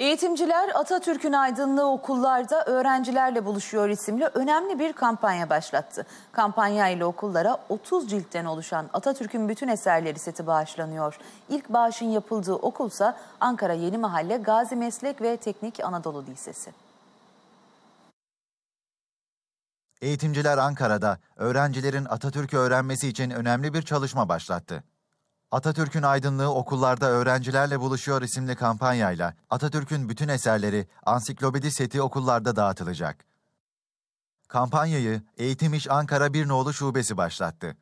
Eğitimciler Atatürk'ün aydınlığı okullarda öğrencilerle buluşuyor isimli önemli bir kampanya başlattı. Kampanya ile okullara 30 ciltten oluşan Atatürk'ün bütün eserleri seti bağışlanıyor. İlk bağışın yapıldığı okulsa Ankara Yeni Mahalle Gazi Meslek ve Teknik Anadolu Lisesi. Eğitimciler Ankara'da öğrencilerin Atatürk'ü öğrenmesi için önemli bir çalışma başlattı. Atatürk'ün aydınlığı okullarda öğrencilerle buluşuyor isimli kampanyayla Atatürk'ün bütün eserleri ansiklopedi seti okullarda dağıtılacak. Kampanyayı Eğitim İş Ankara Bir Noğlu Şubesi başlattı.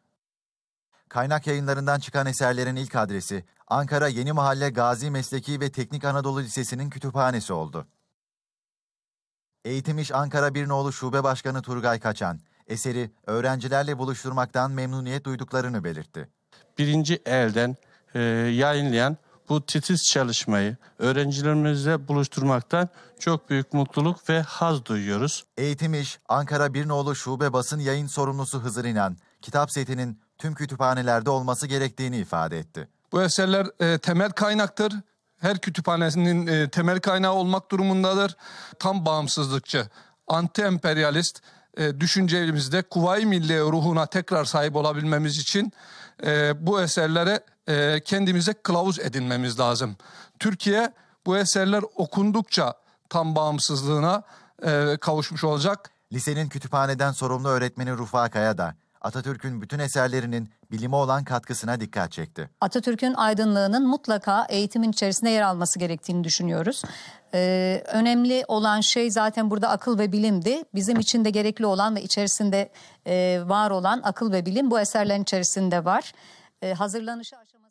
Kaynak yayınlarından çıkan eserlerin ilk adresi Ankara Yeni Mahalle Gazi Mesleki ve Teknik Anadolu Lisesi'nin kütüphanesi oldu. Eğitim İş Ankara Bir Noğlu Şube Başkanı Turgay Kaçan, eseri öğrencilerle buluşturmaktan memnuniyet duyduklarını belirtti birinci elden e, yayınlayan bu titiz çalışmayı öğrencilerimizle buluşturmaktan çok büyük mutluluk ve haz duyuyoruz. Eğitim İş, Ankara Birnoğlu Şube Basın Yayın Sorumlusu Hızır İnan, kitap setinin tüm kütüphanelerde olması gerektiğini ifade etti. Bu eserler e, temel kaynaktır. Her kütüphanesinin e, temel kaynağı olmak durumundadır. Tam bağımsızlıkçı, anti-emperyalist, e, düşüncemizde kuvay Milliye ruhuna tekrar sahip olabilmemiz için e, bu eserlere e, kendimize kılavuz edinmemiz lazım. Türkiye bu eserler okundukça tam bağımsızlığına e, kavuşmuş olacak. Lisenin kütüphaneden sorumlu öğretmeni Rufa Kaya da Atatürk'ün bütün eserlerinin bilime olan katkısına dikkat çekti. Atatürk'ün aydınlığının mutlaka eğitimin içerisinde yer alması gerektiğini düşünüyoruz. Ee, önemli olan şey zaten burada akıl ve bilimdi. Bizim için de gerekli olan ve içerisinde e, var olan akıl ve bilim bu eserlerin içerisinde var. Ee, hazırlanışı aşaması...